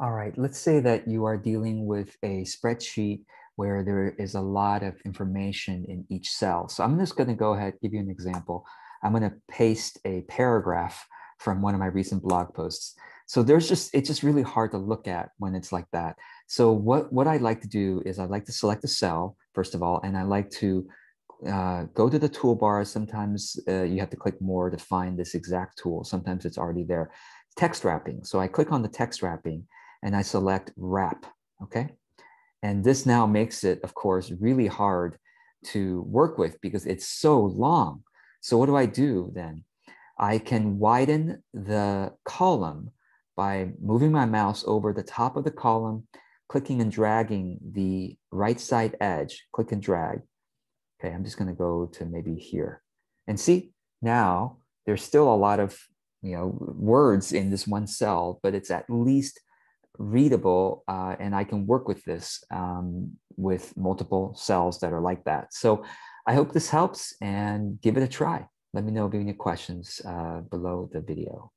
All right, let's say that you are dealing with a spreadsheet where there is a lot of information in each cell. So I'm just going to go ahead, give you an example. I'm going to paste a paragraph from one of my recent blog posts. So there's just, it's just really hard to look at when it's like that. So what, what I like to do is I like to select a cell, first of all, and I like to uh, go to the toolbar. Sometimes uh, you have to click more to find this exact tool. Sometimes it's already there. Text wrapping. So I click on the text wrapping and I select wrap, okay? And this now makes it, of course, really hard to work with because it's so long. So what do I do then? I can widen the column by moving my mouse over the top of the column, clicking and dragging the right side edge, click and drag. Okay, I'm just gonna go to maybe here. And see, now there's still a lot of you know words in this one cell, but it's at least readable uh, and I can work with this um, with multiple cells that are like that. So I hope this helps and give it a try. Let me know if you have any questions uh, below the video.